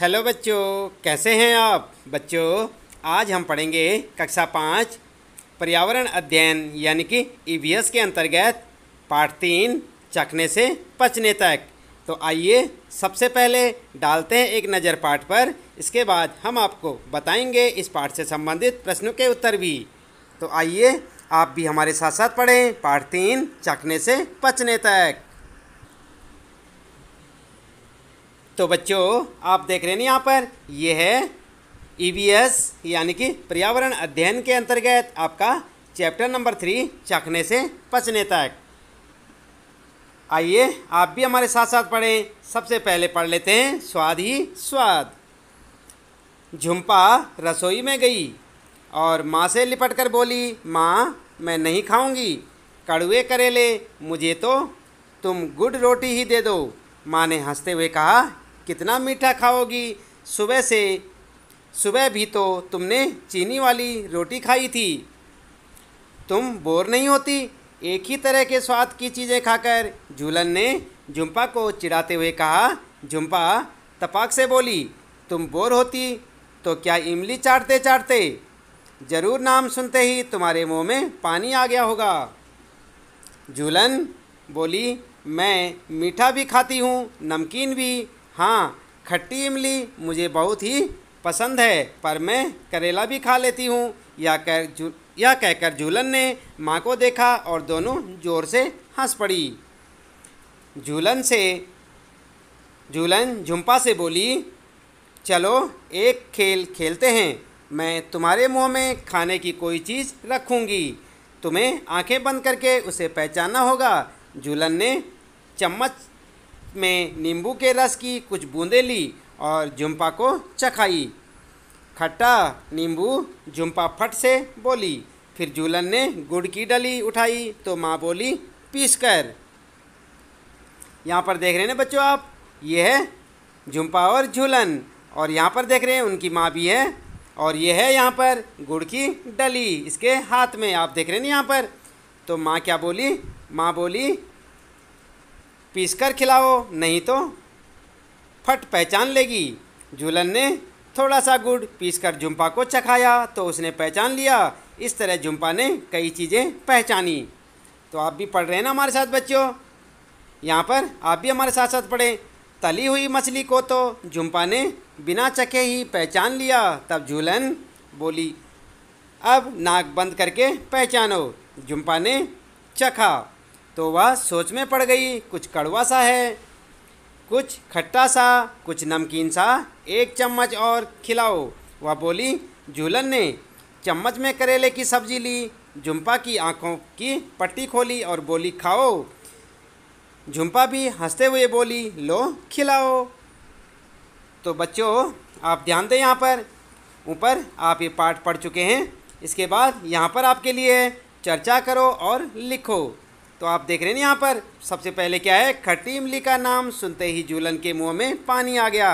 hello बच्चों कैसे हैं आप बच्चों आज हम पढ़ेंगे कक्षा पाँच पर्यावरण अध्ययन यानी कि ईवीएस e के अंतर्गत पाठ तीन चखने से पचने तक तो आइए सबसे पहले डालते हैं एक नज़र पाठ पर इसके बाद हम आपको बताएंगे इस पाठ से संबंधित प्रश्नों के उत्तर भी तो आइए आप भी हमारे साथ साथ पढ़ें पाठ तीन चखने से पचने तक तो बच्चों आप देख रहे हैं यहाँ पर यह है एस e यानी कि पर्यावरण अध्ययन के अंतर्गत आपका चैप्टर नंबर थ्री चखने से पचने तक आइए आप भी हमारे साथ साथ पढ़ें सबसे पहले पढ़ लेते हैं स्वाद ही स्वाद झुम्पा रसोई में गई और माँ से लिपट कर बोली माँ मैं नहीं खाऊंगी कड़ुए करेले मुझे तो तुम गुड रोटी ही दे दो माँ ने हंसते हुए कहा कितना मीठा खाओगी सुबह से सुबह भी तो तुमने चीनी वाली रोटी खाई थी तुम बोर नहीं होती एक ही तरह के स्वाद की चीज़ें खाकर झूलन ने झुम्पा को चिढ़ाते हुए कहा झुम्पा तपाक से बोली तुम बोर होती तो क्या इमली चाटते चाटते ज़रूर नाम सुनते ही तुम्हारे मुंह में पानी आ गया होगा झूलन बोली मैं मीठा भी खाती हूँ नमकीन भी हाँ खट्टी इमली मुझे बहुत ही पसंद है पर मैं करेला भी खा लेती हूँ या कह या कहकर झूलन ने माँ को देखा और दोनों जोर से हंस पड़ी झूलन से झूलन झुम्पा से बोली चलो एक खेल खेलते हैं मैं तुम्हारे मुंह में खाने की कोई चीज़ रखूँगी तुम्हें आंखें बंद करके उसे पहचानना होगा झूलन ने चम्मच में नींबू के रस की कुछ बूंदें ली और झुम्पा को चखाई खट्टा नींबू झुम्पा फट से बोली फिर झूलन ने गुड़ की डली उठाई तो माँ बोली पीस कर यहाँ पर देख रहे हैं बच्चों आप ये है झुम्पा और झूलन और यहाँ पर देख रहे हैं उनकी माँ भी है और ये है यहाँ पर गुड़ की डली इसके हाथ में आप देख रहे हैं यहाँ पर तो माँ क्या बोली माँ बोली पीसकर खिलाओ नहीं तो फट पहचान लेगी झूलन ने थोड़ा सा गुड़ पीसकर झुम्पा को चखाया तो उसने पहचान लिया इस तरह झुम्पा ने कई चीज़ें पहचानी तो आप भी पढ़ रहे हैं ना हमारे साथ बच्चों यहाँ पर आप भी हमारे साथ साथ पढ़ें तली हुई मछली को तो झुम्पा ने बिना चखे ही पहचान लिया तब झूलन बोली अब नाक बंद करके पहचानो झुम्पा ने चखा तो वह सोच में पड़ गई कुछ कड़वा सा है कुछ खट्टा सा कुछ नमकीन सा एक चम्मच और खिलाओ वह बोली झूलन ने चम्मच में करेले की सब्जी ली झुम्पा की आंखों की पट्टी खोली और बोली खाओ झुम्पा भी हंसते हुए बोली लो खिलाओ तो बच्चों आप ध्यान दें यहाँ पर ऊपर आप ये पाठ पढ़ चुके हैं इसके बाद यहाँ पर आपके लिए चर्चा करो और लिखो तो आप देख रहे हैं यहाँ पर सबसे पहले क्या है खट्टी इमली का नाम सुनते ही जूलन के मुँह में पानी आ गया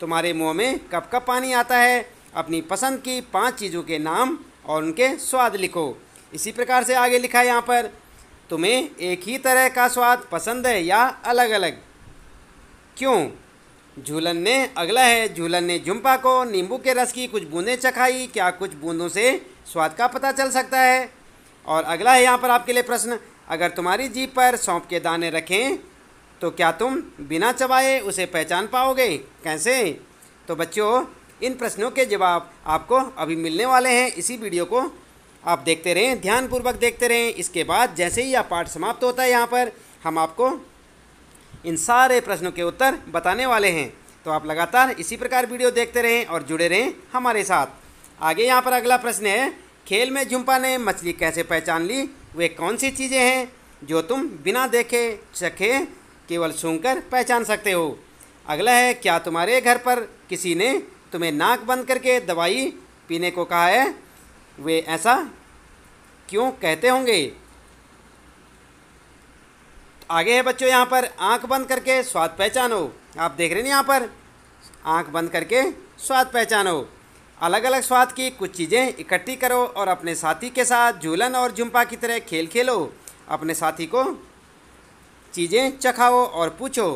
तुम्हारे मुँह में कब कब पानी आता है अपनी पसंद की पांच चीज़ों के नाम और उनके स्वाद लिखो इसी प्रकार से आगे लिखा है यहाँ पर तुम्हें एक ही तरह का स्वाद पसंद है या अलग अलग क्यों झूलन ने अगला है झूलन ने झुम्पा को नींबू के रस की कुछ बूंदें चखाई क्या कुछ बूंदों से स्वाद का पता चल सकता है और अगला है यहाँ पर आपके लिए प्रश्न अगर तुम्हारी जीप पर सौंप के दाने रखें तो क्या तुम बिना चबाए उसे पहचान पाओगे कैसे तो बच्चों इन प्रश्नों के जवाब आपको अभी मिलने वाले हैं इसी वीडियो को आप देखते रहें ध्यानपूर्वक देखते रहें इसके बाद जैसे ही यह पाठ समाप्त होता है यहाँ पर हम आपको इन सारे प्रश्नों के उत्तर बताने वाले हैं तो आप लगातार इसी प्रकार वीडियो देखते रहें और जुड़े रहें हमारे साथ आगे यहाँ पर अगला प्रश्न है खेल में झुम्पा ने मछली कैसे पहचान ली वे कौन सी चीज़ें हैं जो तुम बिना देखे चखे केवल सुनकर पहचान सकते हो अगला है क्या तुम्हारे घर पर किसी ने तुम्हें नाक बंद करके दवाई पीने को कहा है वे ऐसा क्यों कहते होंगे आगे है बच्चों यहाँ पर आंख बंद करके स्वाद पहचानो आप देख रहे हैं यहाँ पर आंख बंद करके स्वाद पहचानो अलग अलग स्वाद की कुछ चीज़ें इकट्ठी करो और अपने साथी के साथ झूलन और झुम्पा की तरह खेल खेलो अपने साथी को चीज़ें चखाओ और पूछो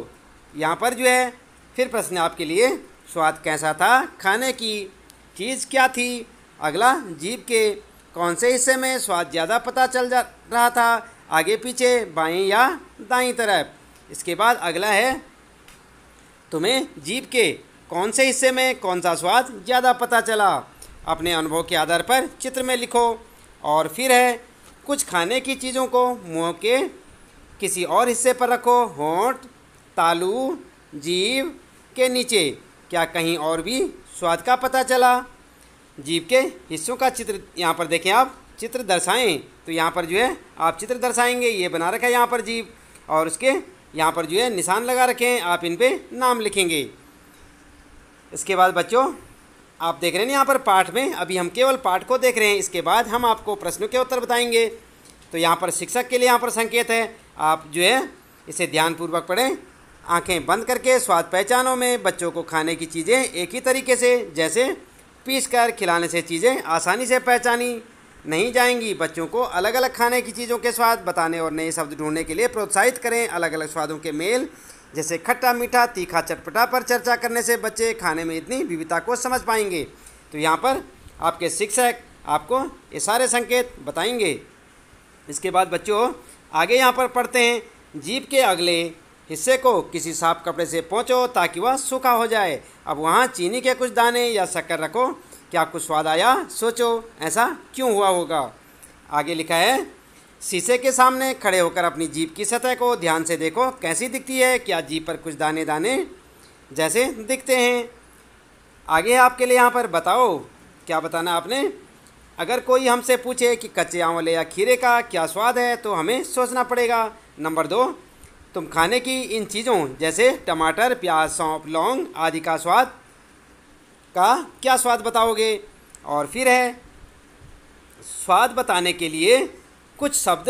यहाँ पर जो है फिर प्रश्न आपके लिए स्वाद कैसा था खाने की चीज़ क्या थी अगला जीप के कौन से हिस्से में स्वाद ज़्यादा पता चल जा रहा था आगे पीछे बाएं या दाईं तरफ इसके बाद अगला है तुम्हें जीप के कौन से हिस्से में कौन सा स्वाद ज़्यादा पता चला अपने अनुभव के आधार पर चित्र में लिखो और फिर है कुछ खाने की चीज़ों को मुंह के किसी और हिस्से पर रखो होंठ तालू जीव के नीचे क्या कहीं और भी स्वाद का पता चला जीव के हिस्सों का चित्र यहाँ पर देखें आप चित्र दर्शाएं तो यहाँ पर जो है आप चित्र दर्शाएंगे ये बना रखा है यहाँ पर जीव और उसके यहाँ पर जो है निशान लगा रखें आप इन पर नाम लिखेंगे इसके बाद बच्चों आप देख रहे हैं यहाँ पर पाठ में अभी हम केवल पाठ को देख रहे हैं इसके बाद हम आपको प्रश्नों के उत्तर बताएंगे तो यहाँ पर शिक्षक के लिए यहाँ पर संकेत है आप जो है इसे ध्यानपूर्वक पढ़ें आंखें बंद करके स्वाद पहचानों में बच्चों को खाने की चीज़ें एक ही तरीके से जैसे पीस कर खिलाने से चीज़ें आसानी से पहचानी नहीं जाएंगी बच्चों को अलग अलग खाने की चीज़ों के स्वाद बताने और नए शब्द ढूंढने के लिए प्रोत्साहित करें अलग अलग स्वादों के मेल जैसे खट्टा मीठा तीखा चटपटा पर चर्चा करने से बच्चे खाने में इतनी विविधता को समझ पाएंगे तो यहाँ पर आपके शिक्षक आपको ये सारे संकेत बताएंगे इसके बाद बच्चों आगे यहाँ पर पढ़ते हैं जीप के अगले हिस्से को किसी साफ कपड़े से पहुँचो ताकि वह सूखा हो जाए अब वहाँ चीनी के कुछ दाने या शक्कर रखो क्या कुछ स्वाद आया सोचो ऐसा क्यों हुआ होगा आगे लिखा है शीशे के सामने खड़े होकर अपनी जीप की सतह को ध्यान से देखो कैसी दिखती है क्या जीप पर कुछ दाने दाने जैसे दिखते हैं आगे आपके लिए यहाँ पर बताओ क्या बताना आपने अगर कोई हमसे पूछे कि कच्चे आंवले या खीरे का क्या स्वाद है तो हमें सोचना पड़ेगा नंबर दो तुम खाने की इन चीज़ों जैसे टमाटर प्याज सौंप लौंग आदि का स्वाद का क्या स्वाद बताओगे और फिर है स्वाद बताने के लिए कुछ शब्द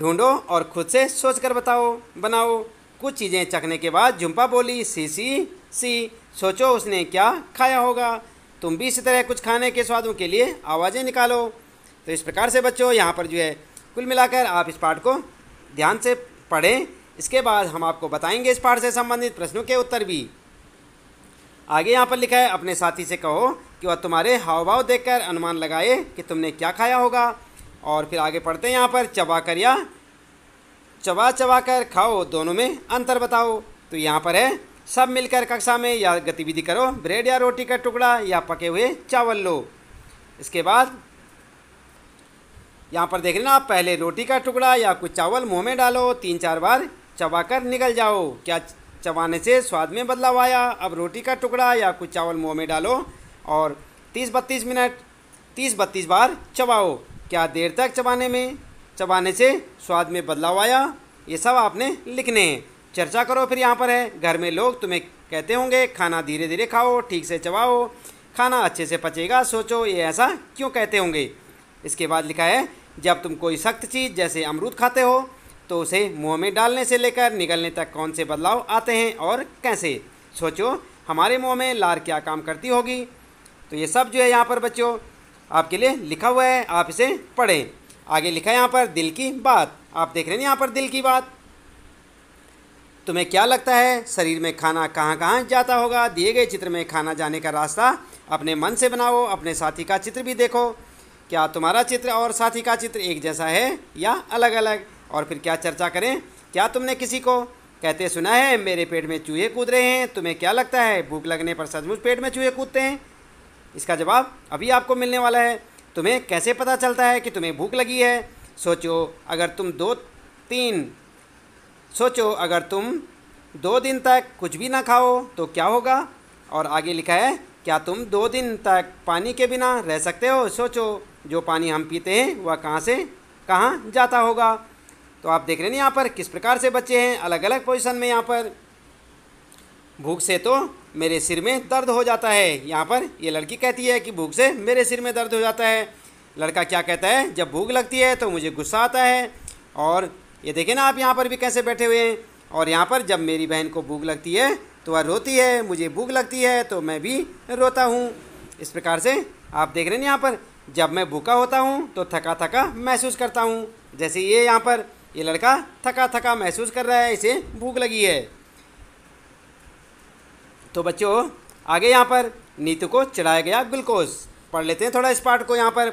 ढूंढो और खुद से सोच कर बताओ बनाओ कुछ चीज़ें चखने के बाद झुम्पा बोली सी सी सी सोचो उसने क्या खाया होगा तुम भी इसी तरह कुछ खाने के स्वादों के लिए आवाज़ें निकालो तो इस प्रकार से बच्चों यहाँ पर जो है कुल मिलाकर आप इस पाठ को ध्यान से पढ़ें इसके बाद हम आपको बताएंगे इस पाठ से संबंधित प्रश्नों के उत्तर भी आगे यहाँ पर लिखा है अपने साथी से कहो कि वह तुम्हारे हाव भाव देखकर अनुमान लगाए कि तुमने क्या खाया होगा और फिर आगे पढ़ते हैं यहाँ पर चबा कर या चबा चबा कर खाओ दोनों में अंतर बताओ तो यहाँ पर है सब मिलकर कक्षा में या गतिविधि करो ब्रेड या रोटी का टुकड़ा या पके हुए चावल लो इसके बाद यहाँ पर देख लेना आप पहले रोटी का टुकड़ा या कुछ चावल मुँह में डालो तीन चार बार चबा कर निकल जाओ क्या चबाने से स्वाद में बदलाव आया अब रोटी का टुकड़ा या कुछ चावल मुँह में डालो और तीस बत्तीस मिनट तीस बत्तीस बार चबाओ क्या देर तक चबाने में चबाने से स्वाद में बदलाव आया ये सब आपने लिखने हैं चर्चा करो फिर यहाँ पर है घर में लोग तुम्हें कहते होंगे खाना धीरे धीरे खाओ ठीक से चबाओ खाना अच्छे से पचेगा सोचो ये ऐसा क्यों कहते होंगे इसके बाद लिखा है जब तुम कोई सख्त चीज़ जैसे अमरूद खाते हो तो उसे मुंह में डालने से लेकर निकलने तक कौन से बदलाव आते हैं और कैसे सोचो हमारे मुंह में लार क्या काम करती होगी तो ये सब जो है यहाँ पर बच्चों आपके लिए लिखा हुआ है आप इसे पढ़ें आगे लिखा है यहाँ पर दिल की बात आप देख रहे हैं यहाँ पर दिल की बात तुम्हें क्या लगता है शरीर में खाना कहाँ कहाँ जाता होगा दिए गए चित्र में खाना जाने का रास्ता अपने मन से बनाओ अपने साथी का चित्र भी देखो क्या तुम्हारा चित्र और साथी का चित्र एक जैसा है या अलग अलग और फिर क्या चर्चा करें क्या तुमने किसी को कहते सुना है मेरे पेट में चूहे कूद रहे हैं तुम्हें क्या लगता है भूख लगने पर सचमुच पेट में चूहे कूदते हैं इसका जवाब अभी आपको मिलने वाला है तुम्हें कैसे पता चलता है कि तुम्हें भूख लगी है सोचो अगर तुम दो तीन सोचो अगर तुम दो दिन तक कुछ भी ना खाओ तो क्या होगा और आगे लिखा है क्या तुम दो दिन तक पानी के बिना रह सकते हो सोचो जो पानी हम पीते हैं वह कहाँ से कहाँ जाता होगा तो आप देख रहे हैं यहाँ पर किस प्रकार से बच्चे हैं अलग अलग पोजिशन में यहाँ पर भूख से तो मेरे सिर में दर्द हो जाता है यहाँ पर ये लड़की कहती है कि भूख से मेरे सिर में दर्द हो जाता है लड़का क्या कहता है जब भूख लगती है तो मुझे गुस्सा आता है और ये देखें ना आप यहाँ पर भी कैसे बैठे हुए हैं और यहाँ पर जब मेरी बहन को भूख लगती है तो वह रोती है मुझे भूख लगती है तो मैं भी रोता हूँ इस प्रकार से आप देख रहे हैं यहाँ पर जब मैं भूखा होता हूँ तो थका थका महसूस करता हूँ जैसे ये यहाँ पर ये लड़का थका थका महसूस कर रहा है इसे भूख लगी है तो बच्चों आगे यहाँ पर नीतू को चढ़ाया गया ग्लूकोज पढ़ लेते हैं थोड़ा इस पार्ट को यहाँ पर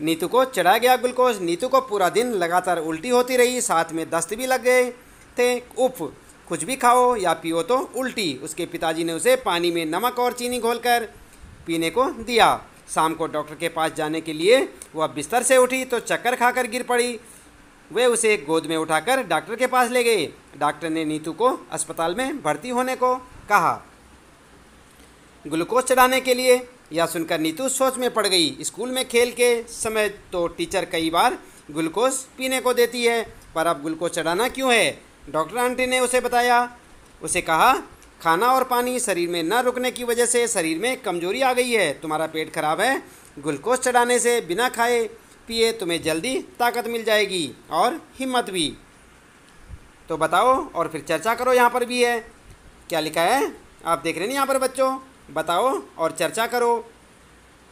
नीतू को चढ़ाया गया ग्लूकोज नीतू को पूरा दिन लगातार उल्टी होती रही साथ में दस्त भी लग गए थे उफ कुछ भी खाओ या पियो तो उल्टी उसके पिताजी ने उसे पानी में नमक और चीनी घोलकर पीने को दिया शाम को डॉक्टर के पास जाने के लिए वह बिस्तर से उठी तो चक्कर खाकर गिर पड़ी वे उसे गोद में उठाकर डॉक्टर के पास ले गए डॉक्टर ने नीतू को अस्पताल में भर्ती होने को कहा ग्लूकोज चढ़ाने के लिए या सुनकर नीतू सोच में पड़ गई स्कूल में खेल के समय तो टीचर कई बार ग्लूकोज पीने को देती है पर अब ग्लूकोज चढ़ाना क्यों है डॉक्टर आंटी ने उसे बताया उसे कहा खाना और पानी शरीर में न रुकने की वजह से शरीर में कमजोरी आ गई है तुम्हारा पेट खराब है ग्लूकोज चढ़ाने से बिना खाए पिए तुम्हें जल्दी ताकत मिल जाएगी और हिम्मत भी तो बताओ और फिर चर्चा करो यहाँ पर भी है क्या लिखा है आप देख रहे हैं यहाँ पर बच्चों बताओ और चर्चा करो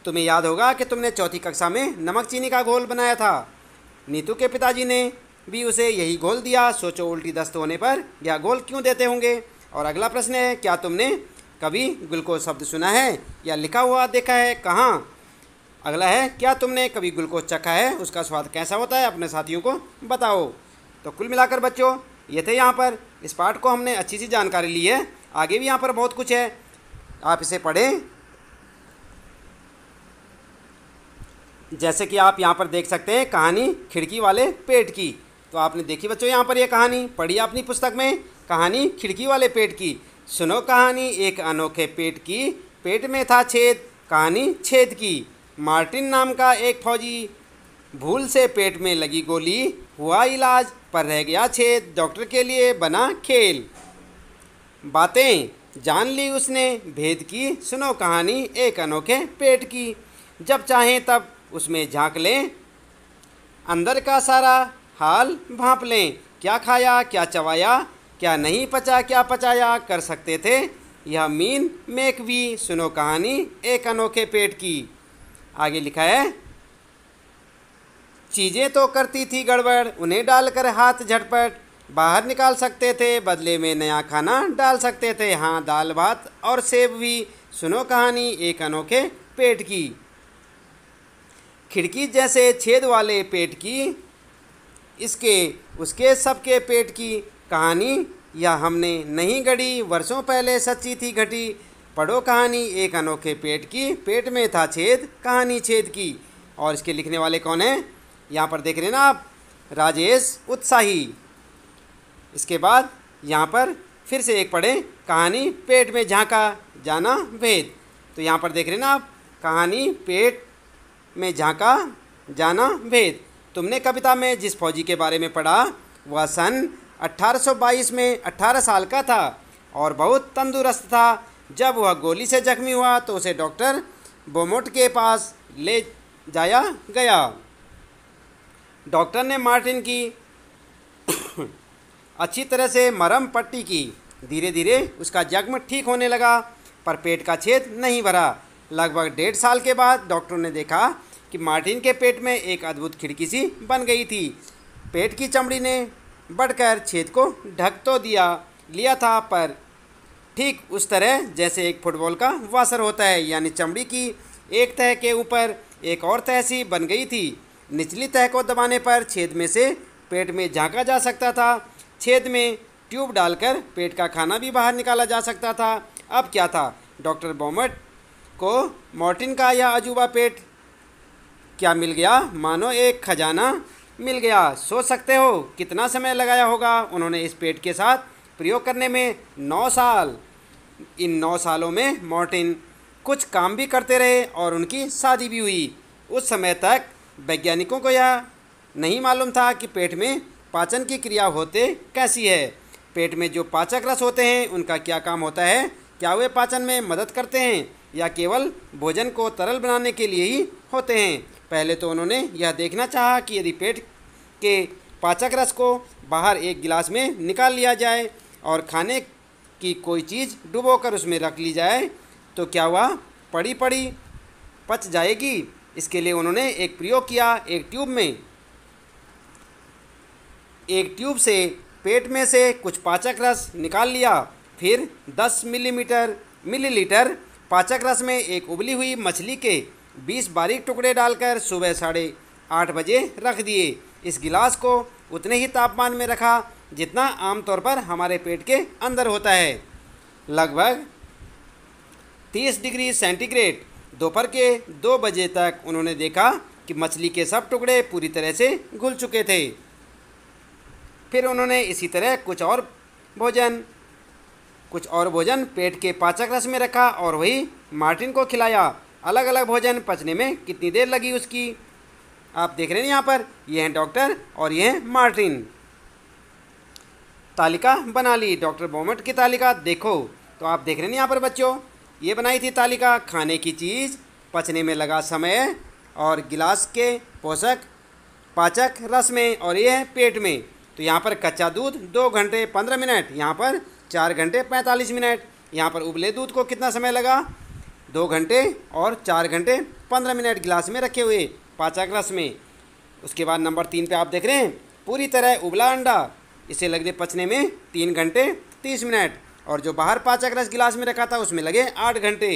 तुम्हें याद होगा कि तुमने चौथी कक्षा में नमक चीनी का घोल बनाया था नीतू के पिताजी ने भी उसे यही घोल दिया सोचो उल्टी दस्त होने पर यह घोल क्यों देते होंगे और अगला प्रश्न है क्या तुमने कभी ग्लूकोज शब्द सुना है या लिखा हुआ देखा है कहाँ अगला है क्या तुमने कभी ग्लूकोज चखा है उसका स्वाद कैसा होता है अपने साथियों को बताओ तो कुल मिलाकर बच्चों ये थे यहाँ पर इस पार्ट को हमने अच्छी सी जानकारी ली है आगे भी यहाँ पर बहुत कुछ है आप इसे पढ़ें जैसे कि आप यहाँ पर देख सकते हैं कहानी खिड़की वाले पेट की तो आपने देखी बच्चों यहाँ पर यह कहानी पढ़ी अपनी पुस्तक में कहानी खिड़की वाले पेट की सुनो कहानी एक अनोखे पेट की पेट में था छेद कहानी छेद की मार्टिन नाम का एक फौजी भूल से पेट में लगी गोली हुआ इलाज पर रह गया छेद डॉक्टर के लिए बना खेल बातें जान ली उसने भेद की सुनो कहानी एक अनोखे पेट की जब चाहें तब उसमें झांक लें अंदर का सारा हाल भाप लें क्या खाया क्या चवाया क्या नहीं पचा क्या पचाया कर सकते थे यह मीन मेक भी सुनो कहानी एक अनोखे पेट की आगे लिखा है चीज़ें तो करती थी गड़बड़ उन्हें डालकर हाथ झटपट बाहर निकाल सकते थे बदले में नया खाना डाल सकते थे हाँ दाल भात और सेब भी सुनो कहानी एक अनोखे पेट की खिड़की जैसे छेद वाले पेट की इसके उसके सबके पेट की कहानी या हमने नहीं गढ़ी वर्षों पहले सच्ची थी घटी पढ़ो कहानी एक अनोखे पेट की पेट में था छेद कहानी छेद की और इसके लिखने वाले कौन हैं यहाँ पर देख रहे ना आप राजेश उत्साही इसके बाद यहाँ पर फिर से एक पढ़ें कहानी पेट में झांका जाना भेद तो यहाँ पर देख रहे ना आप कहानी पेट में झांका जाना भेद तुमने कविता में जिस फौजी के बारे में पढ़ा वह सन 1822 में 18 साल का था और बहुत तंदुरुस्त था जब वह गोली से जख्मी हुआ तो उसे डॉक्टर बोमोट के पास ले जाया गया डॉक्टर ने मार्टिन की अच्छी तरह से मरम पट्टी की धीरे धीरे उसका जख्म ठीक होने लगा पर पेट का छेद नहीं भरा लगभग डेढ़ साल के बाद डॉक्टर ने देखा कि मार्टिन के पेट में एक अद्भुत खिड़की सी बन गई थी पेट की चमड़ी ने बढ़कर छेद को ढक तो दिया लिया था पर ठीक उस तरह जैसे एक फुटबॉल का वासर होता है यानी चमड़ी की एक तह के ऊपर एक और तह सी बन गई थी निचली तह को दबाने पर छेद में से पेट में झांका जा सकता था छेद में ट्यूब डालकर पेट का खाना भी बाहर निकाला जा सकता था अब क्या था डॉक्टर बॉमट को मॉर्टिन का यह अजूबा पेट क्या मिल गया मानो एक खजाना मिल गया सोच सकते हो कितना समय लगाया होगा उन्होंने इस पेट के साथ प्रयोग करने में नौ साल इन नौ सालों में मॉर्टिन कुछ काम भी करते रहे और उनकी शादी भी हुई उस समय तक वैज्ञानिकों को यह नहीं मालूम था कि पेट में पाचन की क्रिया होते कैसी है पेट में जो पाचक रस होते हैं उनका क्या काम होता है क्या वे पाचन में मदद करते हैं या केवल भोजन को तरल बनाने के लिए ही होते हैं पहले तो उन्होंने यह देखना चाहा कि यदि पेट के पाचक रस को बाहर एक गिलास में निकाल लिया जाए और खाने की कोई चीज़ डुबोकर उसमें रख ली जाए तो क्या हुआ पड़ी पड़ी पच जाएगी इसके लिए उन्होंने एक प्रयोग किया एक ट्यूब में एक ट्यूब से पेट में से कुछ पाचक रस निकाल लिया फिर 10 मिलीमीटर मिलीलीटर पाचक रस में एक उबली हुई मछली के 20 बारीक टुकड़े डालकर सुबह साढ़े आठ बजे रख दिए इस गिलास को उतने ही तापमान में रखा जितना आमतौर पर हमारे पेट के अंदर होता है लगभग 30 डिग्री सेंटीग्रेड दोपहर के दो बजे तक उन्होंने देखा कि मछली के सब टुकड़े पूरी तरह से घुल चुके थे फिर उन्होंने इसी तरह कुछ और भोजन कुछ और भोजन पेट के पाचक रस में रखा और वही मार्टिन को खिलाया अलग अलग भोजन पचने में कितनी देर लगी उसकी आप देख रहे हैं यहाँ पर यह हैं डॉक्टर और यह हैं मार्टिन तालिका बना ली डॉक्टर बोमट की तालिका देखो तो आप देख रहे हैं यहाँ पर बच्चों ये बनाई थी तालिका खाने की चीज़ पचने में लगा समय और गिलास के पोषक पाचक रस में और ये है पेट में तो यहाँ पर कच्चा दूध दो घंटे पंद्रह मिनट यहाँ पर चार घंटे पैंतालीस मिनट यहाँ पर उबले दूध को कितना समय लगा दो घंटे और चार घंटे पंद्रह मिनट गिलास में रखे हुए पाचा ग्लास में उसके बाद नंबर तीन पे आप देख रहे हैं पूरी तरह उबला अंडा इसे लग पचने में तीन घंटे तीस मिनट और जो बाहर पाचा ग्लास गिलास में रखा था उसमें लगे आठ घंटे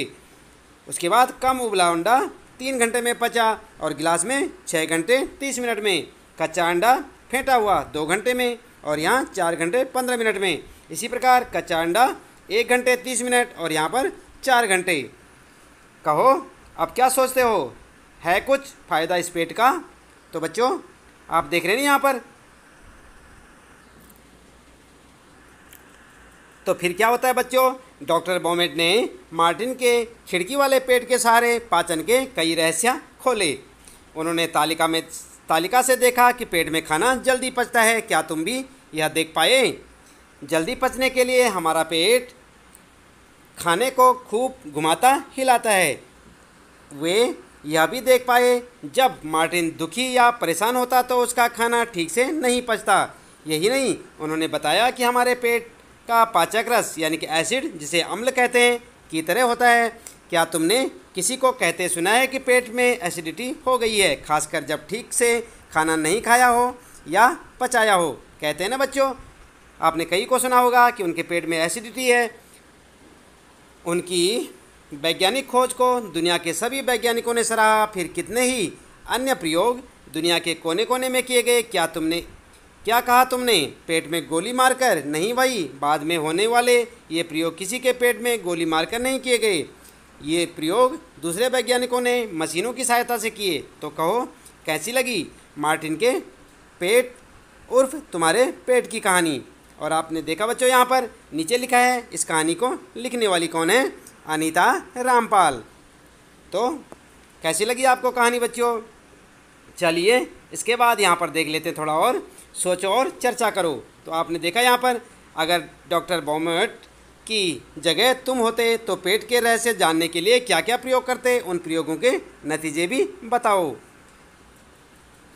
उसके बाद कम उबला अंडा तीन घंटे में पचा और गिलास में छः घंटे तीस मिनट में कच्चा अंडा फेंटा हुआ दो घंटे में और यहाँ चार घंटे पंद्रह मिनट में इसी प्रकार कच्चा अंडा एक घंटे तीस मिनट और यहाँ पर चार घंटे कहो अब क्या सोचते हो है कुछ फ़ायदा इस पेट का तो बच्चों आप देख रहे हैं यहाँ पर तो फिर क्या होता है बच्चों डॉक्टर बॉमेट ने मार्टिन के खिड़की वाले पेट के सहारे पाचन के कई रहस्य खोले उन्होंने तालिका में तालिका से देखा कि पेट में खाना जल्दी पचता है क्या तुम भी यह देख पाए जल्दी पचने के लिए हमारा पेट खाने को खूब घुमाता हिलाता है वे यह भी देख पाए जब मार्टिन दुखी या परेशान होता तो उसका खाना ठीक से नहीं पचता यही नहीं उन्होंने बताया कि हमारे पेट का पाचक रस यानी कि एसिड जिसे अम्ल कहते हैं की तरह होता है क्या तुमने किसी को कहते सुना है कि पेट में एसिडिटी हो गई है खासकर जब ठीक से खाना नहीं खाया हो या पचाया हो कहते हैं ना बच्चों आपने कई को सुना होगा कि उनके पेट में एसिडिटी है उनकी वैज्ञानिक खोज को दुनिया के सभी वैज्ञानिकों ने सराहा फिर कितने ही अन्य प्रयोग दुनिया के कोने कोने में किए गए क्या तुमने क्या कहा तुमने पेट में गोली मारकर नहीं भाई बाद में होने वाले ये प्रयोग किसी के पेट में गोली मारकर नहीं किए गए ये प्रयोग दूसरे वैज्ञानिकों ने मशीनों की सहायता से किए तो कहो कैसी लगी मार्टिन के पेट उर्फ तुम्हारे पेट की कहानी और आपने देखा बच्चों यहाँ पर नीचे लिखा है इस कहानी को लिखने वाली कौन है अनीता रामपाल तो कैसी लगी आपको कहानी बच्चों चलिए इसके बाद यहाँ पर देख लेते हैं थोड़ा और सोचो और चर्चा करो तो आपने देखा यहाँ पर अगर डॉक्टर बॉमट कि जगह तुम होते तो पेट के रहस्य जानने के लिए क्या क्या प्रयोग करते उन प्रयोगों के नतीजे भी बताओ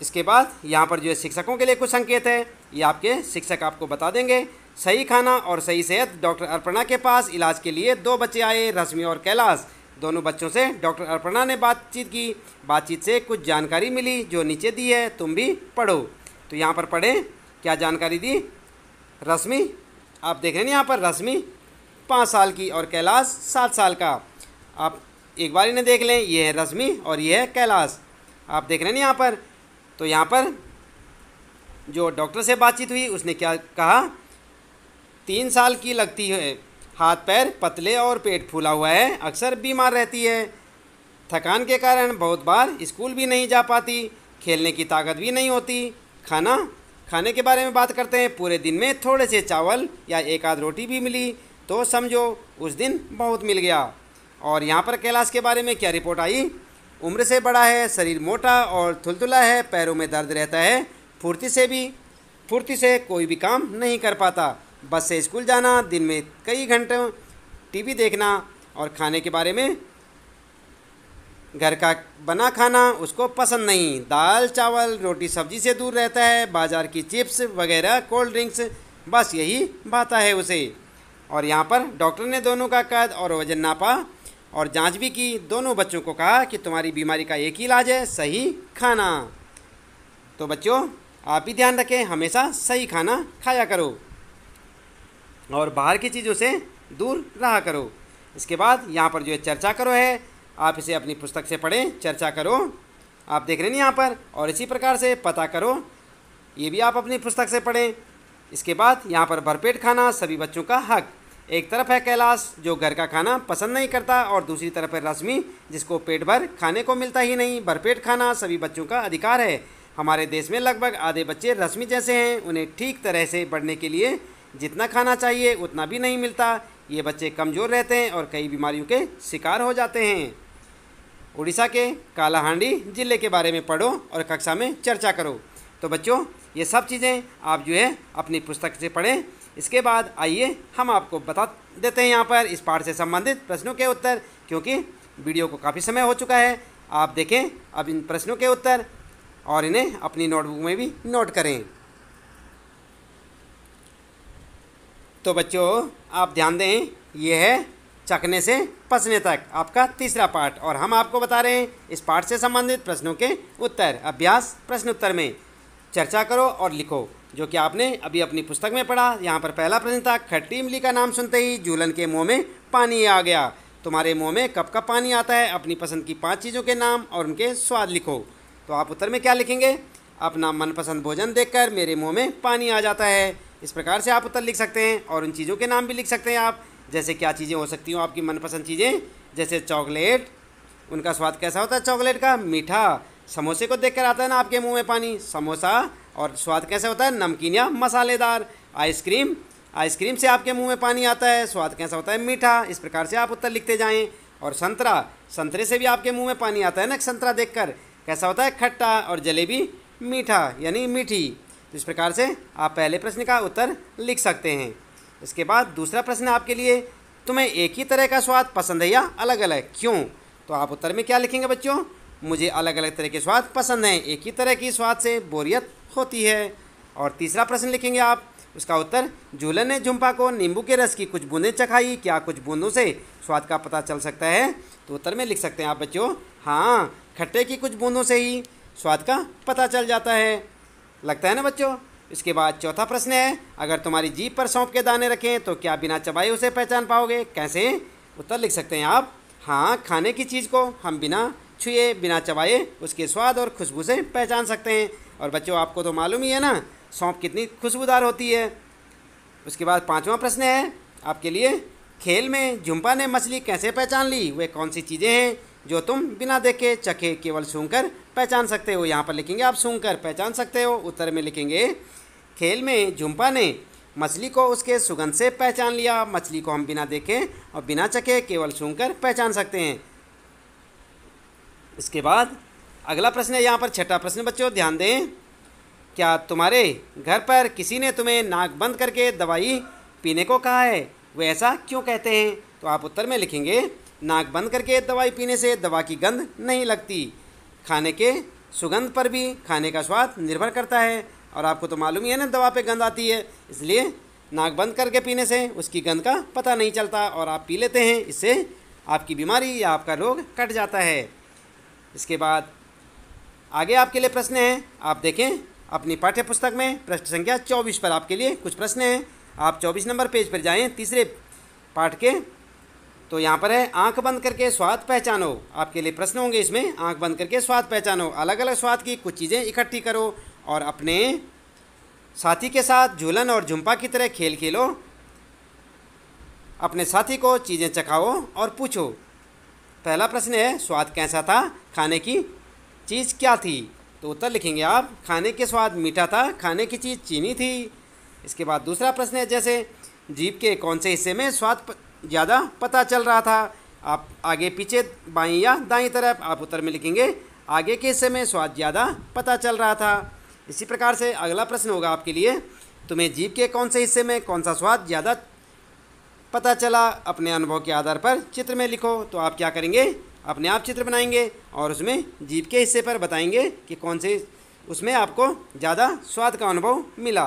इसके बाद यहाँ पर जो है शिक्षकों के लिए कुछ संकेत है ये आपके शिक्षक आपको बता देंगे सही खाना और सही सेहत डॉक्टर अर्पणा के पास इलाज के लिए दो बच्चे आए रश्मि और कैलाश दोनों बच्चों से डॉक्टर अर्पणा ने बातचीत की बातचीत से कुछ जानकारी मिली जो नीचे दी है तुम भी पढ़ो तो यहाँ पर पढ़ें क्या जानकारी दी रश्मि आप देख रहे हैं यहाँ पर रश्मि पाँच साल की और कैलाश सात साल का आप एक बार इन्हें देख लें यह है रश्मि और यह है कैलाश आप देख रहे हैं यहाँ पर तो यहाँ पर जो डॉक्टर से बातचीत हुई उसने क्या कहा तीन साल की लगती है हाथ पैर पतले और पेट फूला हुआ है अक्सर बीमार रहती है थकान के कारण बहुत बार स्कूल भी नहीं जा पाती खेलने की ताकत भी नहीं होती खाना खाने के बारे में बात करते हैं पूरे दिन में थोड़े से चावल या एक आध रोटी भी मिली तो समझो उस दिन बहुत मिल गया और यहाँ पर कैलाश के बारे में क्या रिपोर्ट आई उम्र से बड़ा है शरीर मोटा और थुलथुला है पैरों में दर्द रहता है फुर्ती से भी फुर्ती से कोई भी काम नहीं कर पाता बस से स्कूल जाना दिन में कई घंटों टीवी देखना और खाने के बारे में घर का बना खाना उसको पसंद नहीं दाल चावल रोटी सब्जी से दूर रहता है बाज़ार की चिप्स वगैरह कोल्ड ड्रिंक्स बस यही बात है उसे और यहाँ पर डॉक्टर ने दोनों का कद और वजन नापा और जांच भी की दोनों बच्चों को कहा कि तुम्हारी बीमारी का एक ही इलाज है सही खाना तो बच्चों आप भी ध्यान रखें हमेशा सही खाना खाया करो और बाहर की चीज़ों से दूर रहा करो इसके बाद यहाँ पर जो है चर्चा करो है आप इसे अपनी पुस्तक से पढ़ें चर्चा करो आप देख रहे हैं यहाँ पर और इसी प्रकार से पता करो ये भी आप अपनी पुस्तक से पढ़ें इसके बाद यहाँ पर भरपेट खाना सभी बच्चों का हक एक तरफ है कैलाश जो घर का खाना पसंद नहीं करता और दूसरी तरफ है रश्मि जिसको पेट भर खाने को मिलता ही नहीं भरपेट खाना सभी बच्चों का अधिकार है हमारे देश में लगभग आधे बच्चे रश्मि जैसे हैं उन्हें ठीक तरह से बढ़ने के लिए जितना खाना चाहिए उतना भी नहीं मिलता ये बच्चे कमज़ोर रहते हैं और कई बीमारियों के शिकार हो जाते हैं उड़ीसा के कालाहांडी जिले के बारे में पढ़ो और कक्षा में चर्चा करो तो बच्चों ये सब चीज़ें आप जो है अपनी पुस्तक से पढ़ें इसके बाद आइए हम आपको बता देते हैं यहाँ पर इस पाठ से संबंधित प्रश्नों के उत्तर क्योंकि वीडियो को काफ़ी समय हो चुका है आप देखें अब इन प्रश्नों के उत्तर और इन्हें अपनी नोटबुक में भी नोट करें तो बच्चों आप ध्यान दें यह है चखने से पसने तक आपका तीसरा पार्ट और हम आपको बता रहे हैं इस पाठ से संबंधित प्रश्नों के उत्तर अभ्यास प्रश्न उत्तर में चर्चा करो और लिखो जो कि आपने अभी अपनी पुस्तक में पढ़ा यहाँ पर पहला प्रश्न था खट्टी इमली का नाम सुनते ही झूलन के मुँह में पानी आ गया तुम्हारे मुँह में कब का पानी आता है अपनी पसंद की पाँच चीज़ों के नाम और उनके स्वाद लिखो तो आप उत्तर में क्या लिखेंगे अपना मनपसंद भोजन देखकर मेरे मुँह में पानी आ जाता है इस प्रकार से आप उत्तर लिख सकते हैं और उन चीज़ों के नाम भी लिख सकते हैं आप जैसे क्या चीज़ें हो सकती हूँ आपकी मनपसंद चीज़ें जैसे चॉकलेट उनका स्वाद कैसा होता है चॉकलेट का मीठा समोसे को देखकर आता है ना आपके मुंह में पानी समोसा और स्वाद कैसे होता है नमकीन या मसालेदार आइसक्रीम आइसक्रीम से आपके मुंह में पानी आता है स्वाद कैसा होता है मीठा इस प्रकार से आप उत्तर लिखते जाएं और संतरा संतरे से भी आपके मुंह में पानी आता है ना संतरा देखकर कैसा होता है खट्टा और जलेबी मीठा यानी मीठी तो इस प्रकार से आप पहले प्रश्न का उत्तर लिख सकते हैं इसके बाद दूसरा प्रश्न आपके लिए तुम्हें एक ही तरह का स्वाद पसंद है या अलग अलग क्यों तो आप उत्तर में क्या लिखेंगे बच्चों मुझे अलग अलग तरह के स्वाद पसंद हैं एक ही तरह की स्वाद से बोरियत होती है और तीसरा प्रश्न लिखेंगे आप उसका उत्तर झूलन ने झुम्पा को नींबू के रस की कुछ बूंदें चखाई क्या कुछ बूंदों से स्वाद का पता चल सकता है तो उत्तर में लिख सकते हैं आप बच्चों हाँ खट्टे की कुछ बूंदों से ही स्वाद का पता चल जाता है लगता है ना बच्चों इसके बाद चौथा प्रश्न है अगर तुम्हारी जीप पर सौंप के दाने रखें तो क्या बिना चबाए उसे पहचान पाओगे कैसे उत्तर लिख सकते हैं आप हाँ खाने की चीज़ को हम बिना छुए बिना चबाए उसके स्वाद और खुशबू से पहचान सकते हैं और बच्चों आपको तो मालूम ही है ना सौंप कितनी खुशबूदार होती है उसके बाद पाँचवा प्रश्न है आपके लिए खेल में झुम्पा ने मछली कैसे पहचान ली वे कौन सी चीज़ें हैं जो तुम बिना देखे चखे केवल सूंघ कर पहचान सकते हो यहाँ पर लिखेंगे आप सूंघ कर पहचान सकते हो उत्तर में लिखेंगे खेल में झुम्पा ने मछली को उसके सुगंध से पहचान लिया मछली को हम बिना देखे और बिना चखे केवल सूंघ कर पहचान सकते हैं इसके बाद अगला प्रश्न है यहाँ पर छठा प्रश्न बच्चों ध्यान दें क्या तुम्हारे घर पर किसी ने तुम्हें नाक बंद करके दवाई पीने को कहा है वो ऐसा क्यों कहते हैं तो आप उत्तर में लिखेंगे नाक बंद करके दवाई पीने से दवा की गंध नहीं लगती खाने के सुगंध पर भी खाने का स्वाद निर्भर करता है और आपको तो मालूम ही है ना दवा पे गंध आती है इसलिए नाक बंद करके पीने से उसकी गंध का पता नहीं चलता और आप पी लेते हैं इससे आपकी बीमारी या आपका रोग कट जाता है इसके बाद आगे आपके लिए प्रश्न हैं आप देखें अपनी पाठ्य पुस्तक में प्रश्न संख्या चौबीस पर आपके लिए कुछ प्रश्न हैं आप चौबीस नंबर पेज पर जाएँ तीसरे पाठ के तो यहाँ पर है आंख बंद करके स्वाद पहचानो आपके लिए प्रश्न होंगे इसमें आंख बंद करके स्वाद पहचानो अलग अलग स्वाद की कुछ चीज़ें इकट्ठी करो और अपने साथी के साथ झूलन और झुम्पा की तरह खेल खेलो अपने साथी को चीज़ें चखाओ और पूछो पहला प्रश्न है स्वाद कैसा था खाने की चीज़ क्या थी तो उत्तर लिखेंगे आप खाने के स्वाद मीठा था खाने की चीज़ चीनी थी इसके बाद दूसरा प्रश्न है जैसे जीप के कौन से हिस्से में स्वाद ज़्यादा पता चल रहा था आप आगे पीछे बाई या दाई तरफ आप उत्तर में लिखेंगे आगे के हिस्से में स्वाद ज़्यादा पता चल रहा था इसी प्रकार से अगला प्रश्न होगा आपके लिए तुम्हें जीप के कौन से हिस्से में कौन सा स्वाद ज़्यादा पता चला अपने अनुभव के आधार पर चित्र में लिखो तो आप क्या करेंगे अपने आप चित्र बनाएंगे और उसमें जीप के हिस्से पर बताएंगे कि कौन से उसमें आपको ज़्यादा स्वाद का अनुभव मिला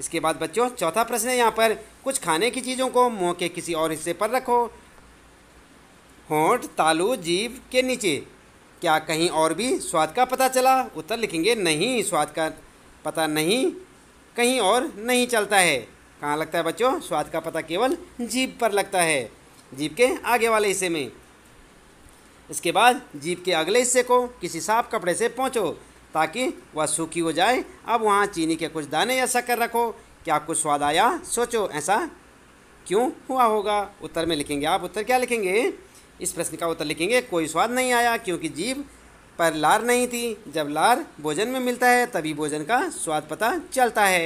इसके बाद बच्चों चौथा प्रश्न है यहाँ पर कुछ खाने की चीज़ों को मुँह के किसी और हिस्से पर रखो होंठ तालू जीभ के नीचे क्या कहीं और भी स्वाद का पता चला उत्तर लिखेंगे नहीं स्वाद का पता नहीं कहीं और नहीं चलता है कहाँ लगता है बच्चों स्वाद का पता केवल जीभ पर लगता है जीभ के आगे वाले हिस्से में इसके बाद जीभ के अगले हिस्से को किसी साफ कपड़े से पहुँचो ताकि वह सूखी हो जाए अब वहाँ चीनी के कुछ दाने या शक्कर रखो क्या कुछ स्वाद आया सोचो ऐसा क्यों हुआ होगा उत्तर में लिखेंगे आप उत्तर क्या लिखेंगे इस प्रश्न का उत्तर लिखेंगे कोई स्वाद नहीं आया क्योंकि जीभ पर लार नहीं थी जब लार भोजन में मिलता है तभी भोजन का स्वाद पता चलता है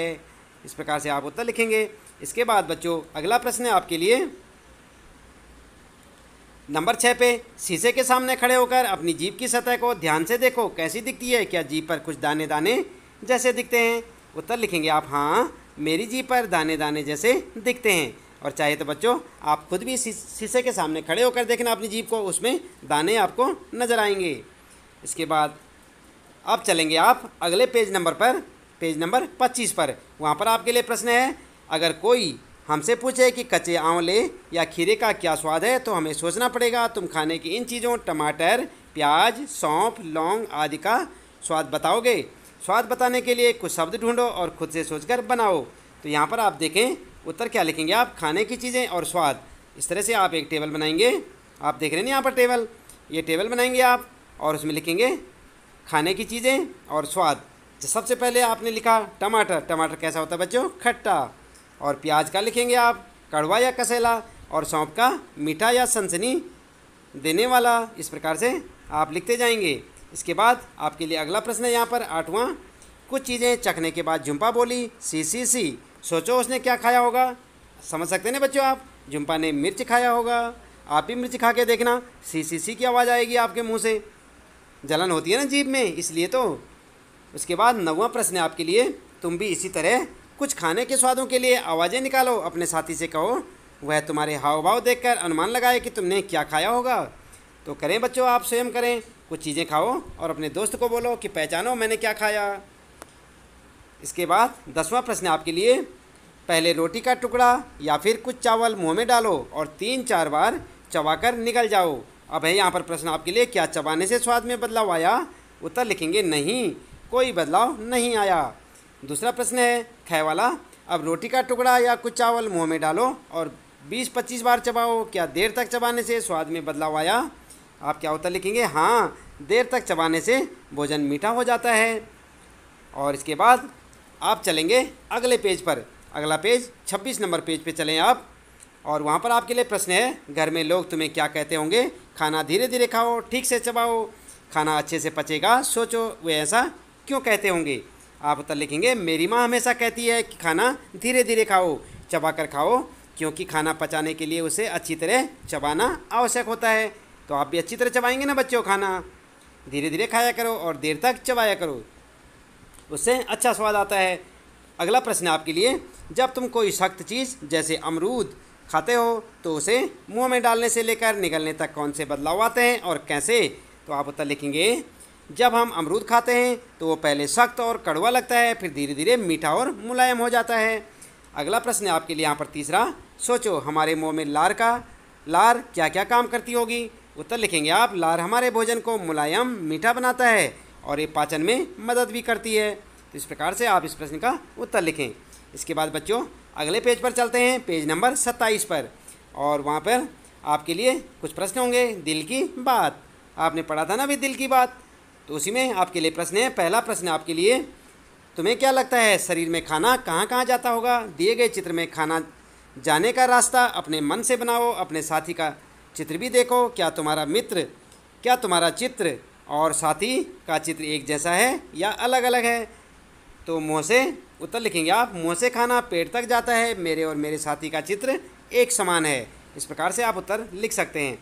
इस प्रकार से आप उत्तर लिखेंगे इसके बाद बच्चों अगला प्रश्न है आपके लिए नंबर छः पे शीशे के सामने खड़े होकर अपनी जीप की सतह को ध्यान से देखो कैसी दिखती है क्या जीप पर कुछ दाने दाने जैसे दिखते हैं उत्तर लिखेंगे आप हाँ मेरी जीप पर दाने दाने जैसे दिखते हैं और चाहे तो बच्चों आप खुद भी शीशे के सामने खड़े होकर देखना अपनी जीप को उसमें दाने आपको नज़र आएंगे इसके बाद अब चलेंगे आप अगले पेज नंबर पर पेज नंबर पच्चीस पर वहाँ पर आपके लिए प्रश्न है अगर कोई हमसे पूछे कि कच्चे आंवले या खीरे का क्या स्वाद है तो हमें सोचना पड़ेगा तुम खाने की इन चीज़ों टमाटर प्याज सौंफ लौंग आदि का स्वाद बताओगे स्वाद बताने के लिए कुछ शब्द ढूंढो और खुद से सोचकर बनाओ तो यहाँ पर आप देखें उत्तर क्या लिखेंगे आप खाने की चीज़ें और स्वाद इस तरह से आप एक टेबल बनाएंगे आप देख रहे हैं यहाँ पर टेबल ये टेबल बनाएंगे आप और उसमें लिखेंगे खाने की चीज़ें और स्वाद तो सबसे पहले आपने लिखा टमाटर टमाटर कैसा होता है बच्चों खट्टा और प्याज का लिखेंगे आप कड़वा या कसेला और सौंप का मीठा या सनसनी देने वाला इस प्रकार से आप लिखते जाएंगे इसके बाद आपके लिए अगला प्रश्न है यहाँ पर आठवां कुछ चीज़ें चखने के बाद झुम्पा बोली सी सी सी सोचो उसने क्या खाया होगा समझ सकते ना बच्चों आप झुम्पा ने मिर्च खाया होगा आप भी मिर्च खा के देखना सी सी सी की आवाज़ आएगी आपके मुंह से जलन होती है ना जीभ में इसलिए तो उसके बाद नवा प्रश्न है आपके लिए तुम भी इसी तरह कुछ खाने के स्वादों के लिए आवाज़ें निकालो अपने साथी से कहो वह तुम्हारे हाव भाव देख अनुमान लगाए कि तुमने क्या खाया होगा तो करें बच्चों आप स्वयं करें कुछ चीज़ें खाओ और अपने दोस्त को बोलो कि पहचानो मैंने क्या खाया इसके बाद दसवां प्रश्न आपके लिए पहले रोटी का टुकड़ा या फिर कुछ चावल मुंह में डालो और तीन चार बार चबाकर निकल जाओ अब है यहाँ पर प्रश्न आपके लिए क्या चबाने से स्वाद में बदलाव आया उत्तर लिखेंगे नहीं कोई बदलाव नहीं आया दूसरा प्रश्न है खैवाला अब रोटी का टुकड़ा या कुछ चावल मुंह में डालो और 20-25 बार चबाओ क्या देर तक चबाने से स्वाद में बदलाव आया आप क्या उत्तर लिखेंगे हाँ देर तक चबाने से भोजन मीठा हो जाता है और इसके बाद आप चलेंगे अगले पेज पर अगला पेज 26 नंबर पेज पे चलें आप और वहाँ पर आपके लिए प्रश्न है घर में लोग तुम्हें क्या कहते होंगे खाना धीरे धीरे खाओ ठीक से चबाओ खाना अच्छे से पचेगा सोचो वे ऐसा क्यों कहते होंगे आप उत्तर लिखेंगे मेरी माँ हमेशा कहती है कि खाना धीरे धीरे खाओ चबा कर खाओ क्योंकि खाना पचाने के लिए उसे अच्छी तरह चबाना आवश्यक होता है तो आप भी अच्छी तरह चबाएंगे ना बच्चों खाना धीरे धीरे खाया करो और देर तक चबाया करो उससे अच्छा स्वाद आता है अगला प्रश्न आपके लिए जब तुम कोई सख्त चीज़ जैसे अमरूद खाते हो तो उसे मुंह में डालने से लेकर निकलने तक कौन से बदलाव आते हैं और कैसे तो आप उत्तर लिखेंगे जब हम अमरूद खाते हैं तो वो पहले सख्त और कड़वा लगता है फिर धीरे धीरे मीठा और मुलायम हो जाता है अगला प्रश्न है आपके लिए यहाँ पर तीसरा सोचो हमारे मुँह में लार का लार क्या क्या काम करती होगी उत्तर लिखेंगे आप लार हमारे भोजन को मुलायम मीठा बनाता है और ये पाचन में मदद भी करती है तो इस प्रकार से आप इस प्रश्न का उत्तर लिखें इसके बाद बच्चों अगले पेज पर चलते हैं पेज नंबर सत्ताईस पर और वहाँ पर आपके लिए कुछ प्रश्न होंगे दिल की बात आपने पढ़ा था ना अभी दिल की बात तो उसी में आपके लिए प्रश्न है पहला प्रश्न आपके लिए तुम्हें क्या लगता है शरीर में खाना कहाँ कहाँ जाता होगा दिए गए चित्र में खाना जाने का रास्ता अपने मन से बनाओ अपने साथी का चित्र भी देखो क्या तुम्हारा मित्र क्या तुम्हारा चित्र और साथी का चित्र एक जैसा है या अलग अलग है तो मुँह से उत्तर लिखेंगे आप मुँह से खाना पेट तक जाता है मेरे और मेरे साथी का चित्र एक समान है इस प्रकार से आप उत्तर लिख सकते हैं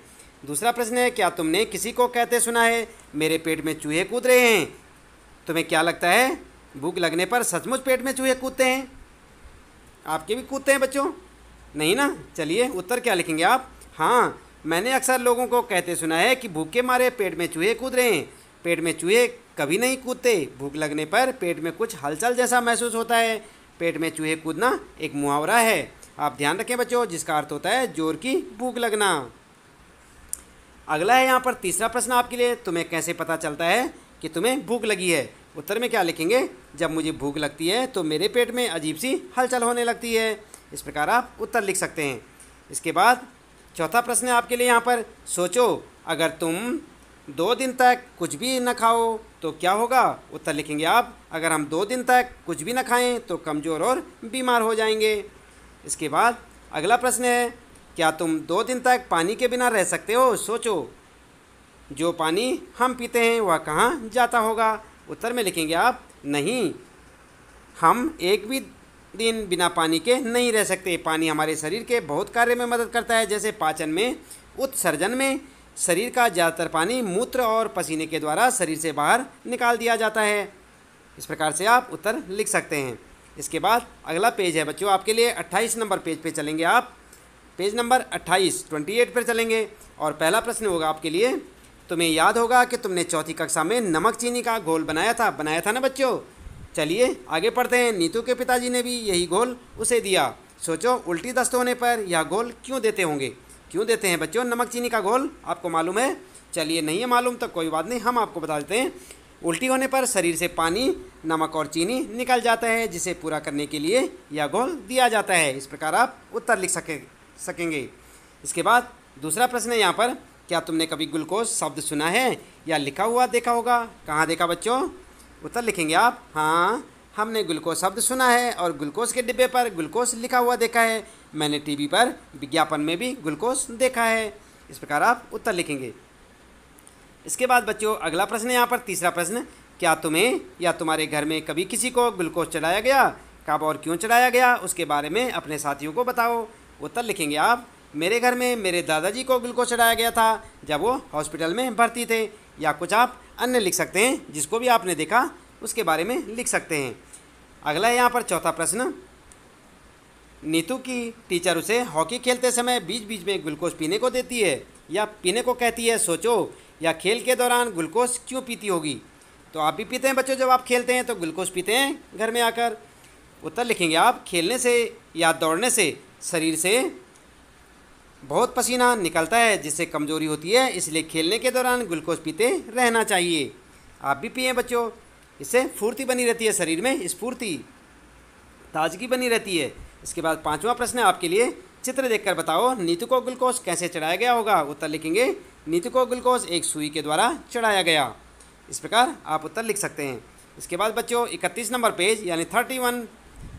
दूसरा प्रश्न है क्या तुमने किसी को कहते सुना है मेरे पेट में चूहे कूद रहे हैं तुम्हें क्या लगता है भूख लगने पर सचमुच पेट में चूहे कूदते हैं आपके भी कूदते हैं बच्चों नहीं ना चलिए उत्तर क्या लिखेंगे आप हाँ मैंने अक्सर लोगों को कहते सुना है कि भूख के मारे पेट में चूहे कूद रहे हैं पेट में चूहे कभी नहीं कूदते भूख लगने पर पेट में कुछ हलचल जैसा महसूस होता है पेट में चूहे कूदना एक मुहावरा है आप ध्यान रखें बच्चों जिसका अर्थ होता है जोर की भूख लगना अगला है यहाँ पर तीसरा प्रश्न आपके लिए तुम्हें कैसे पता चलता है कि तुम्हें भूख लगी है उत्तर में क्या लिखेंगे जब मुझे भूख लगती है तो मेरे पेट में अजीब सी हलचल होने लगती है इस प्रकार आप उत्तर लिख सकते हैं इसके बाद चौथा प्रश्न है आपके लिए यहाँ पर सोचो अगर तुम दो दिन तक कुछ भी न खाओ तो क्या होगा उत्तर लिखेंगे आप अगर हम दो दिन तक कुछ भी न खाएं तो कमज़ोर और बीमार हो जाएंगे इसके बाद अगला प्रश्न है क्या तुम दो दिन तक पानी के बिना रह सकते हो सोचो जो पानी हम पीते हैं वह कहाँ जाता होगा उत्तर में लिखेंगे आप नहीं हम एक भी दिन बिना पानी के नहीं रह सकते पानी हमारे शरीर के बहुत कार्य में मदद करता है जैसे पाचन में उत्सर्जन में शरीर का ज़्यादातर पानी मूत्र और पसीने के द्वारा शरीर से बाहर निकाल दिया जाता है इस प्रकार से आप उत्तर लिख सकते हैं इसके बाद अगला पेज है बच्चों आपके लिए 28 नंबर पेज पे चलेंगे आप पेज नंबर 28 28 पर चलेंगे और पहला प्रश्न होगा आपके लिए तुम्हें याद होगा कि तुमने चौथी कक्षा में नमक चीनी का घोल बनाया था बनाया था ना बच्चों चलिए आगे पढ़ते हैं नीतू के पिताजी ने भी यही घोल उसे दिया सोचो उल्टी दस्त होने पर यह घोल क्यों देते होंगे क्यों देते हैं बच्चों नमक चीनी का घोल आपको मालूम है चलिए नहीं है मालूम तो कोई बात नहीं हम आपको बता देते हैं उल्टी होने पर शरीर से पानी नमक और चीनी निकल जाता है जिसे पूरा करने के लिए यह घोल दिया जाता है इस प्रकार आप उत्तर लिख सकें सकेंगे इसके बाद दूसरा प्रश्न है यहाँ पर क्या तुमने कभी ग्लूकोज शब्द सुना है या लिखा हुआ देखा होगा कहाँ देखा बच्चों उत्तर लिखेंगे आप हाँ हमने ग्लूकोज शब्द सुना है और ग्लूकोज के डिब्बे पर ग्लूकोज लिखा हुआ देखा है मैंने टीवी पर विज्ञापन में भी ग्लूकोज देखा है इस प्रकार आप उत्तर लिखेंगे इसके बाद बच्चों अगला प्रश्न यहाँ पर तीसरा प्रश्न क्या तुम्हें या तुम्हारे घर में कभी किसी को ग्लूकोज चढ़ाया गया कब और क्यों चढ़ाया गया उसके बारे में अपने साथियों को बताओ उत्तर लिखेंगे आप मेरे घर में मेरे दादाजी को ग्लूकोज चढ़ाया गया था जब वो हॉस्पिटल में भर्ती थे या कुछ आप अन्य लिख सकते हैं जिसको भी आपने देखा उसके बारे में लिख सकते हैं अगला यहाँ पर चौथा प्रश्न नीतू की टीचर उसे हॉकी खेलते समय बीच बीच में ग्लूकोज पीने को देती है या पीने को कहती है सोचो या खेल के दौरान ग्लूकोज क्यों पीती होगी तो आप भी पीते हैं बच्चों जब आप खेलते हैं तो ग्लूकोज पीते हैं घर में आकर उत्तर लिखेंगे आप खेलने से या दौड़ने से शरीर से बहुत पसीना निकलता है जिससे कमज़ोरी होती है इसलिए खेलने के दौरान ग्लूकोज पीते रहना चाहिए आप भी पिए बच्चों इससे फूर्ति बनी रहती है शरीर में स्फूर्ति ताजगी बनी रहती है इसके बाद पांचवा प्रश्न आपके लिए चित्र देखकर बताओ नीतू को ग्लूकोज कैसे चढ़ाया गया होगा उत्तर लिखेंगे नीतू को ग्लूकोज एक सुई के द्वारा चढ़ाया गया इस प्रकार आप उत्तर लिख सकते हैं इसके बाद बच्चों इकतीस नंबर पेज यानी thirty one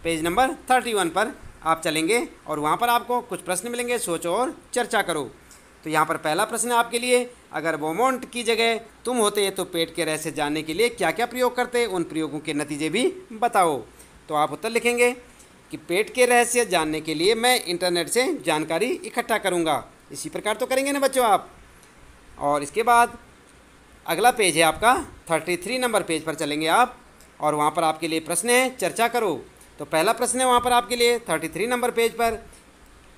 page number thirty one पर आप चलेंगे और वहाँ पर आपको कुछ प्रश्न मिलेंगे सोचो और चर्चा करो तो यहाँ पर पहला प्रश्न आपके लिए अगर वोमोंट की जगह तुम होते तो पेट के रहस्य जानने के लिए क्या क्या प्रयोग करते उन प्रयोगों के नतीजे भी बताओ तो आप उत्तर लिखेंगे कि पेट के रहस्य जानने के लिए मैं इंटरनेट से जानकारी इकट्ठा करूँगा इसी प्रकार तो करेंगे ना बच्चों आप और इसके बाद अगला पेज है आपका थर्टी थ्री नंबर पेज पर चलेंगे आप और वहाँ पर आपके लिए प्रश्न है चर्चा करो तो पहला प्रश्न है वहाँ पर आपके लिए थर्टी थ्री नंबर पेज पर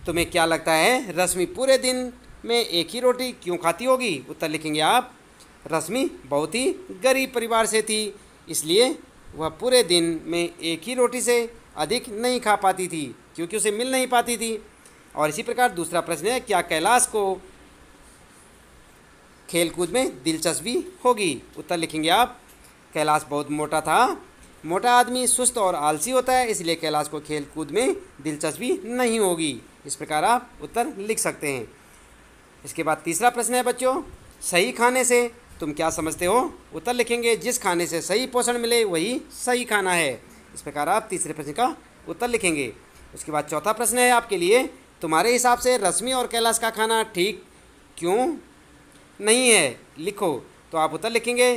तुम्हें क्या लगता है रश्मि पूरे दिन में एक ही रोटी क्यों खाती होगी उत्तर लिखेंगे आप रश्मि बहुत ही गरीब परिवार से थी इसलिए वह पूरे दिन में एक ही रोटी से अधिक नहीं खा पाती थी क्योंकि उसे मिल नहीं पाती थी और इसी प्रकार दूसरा प्रश्न है क्या कैलाश को खेलकूद में दिलचस्पी होगी उत्तर लिखेंगे आप कैलाश बहुत मोटा था मोटा आदमी सुस्त और आलसी होता है इसलिए कैलाश को खेल कूद में दिलचस्पी नहीं होगी इस प्रकार आप उत्तर लिख सकते हैं इसके बाद तीसरा प्रश्न है बच्चों सही खाने से तुम क्या समझते हो उत्तर लिखेंगे जिस खाने से सही पोषण मिले वही सही खाना है इस प्रकार आप तीसरे प्रश्न का उत्तर लिखेंगे उसके बाद चौथा प्रश्न है आपके लिए तुम्हारे हिसाब से रश्मि और कैलाश का खाना ठीक क्यों नहीं है लिखो तो आप उत्तर लिखेंगे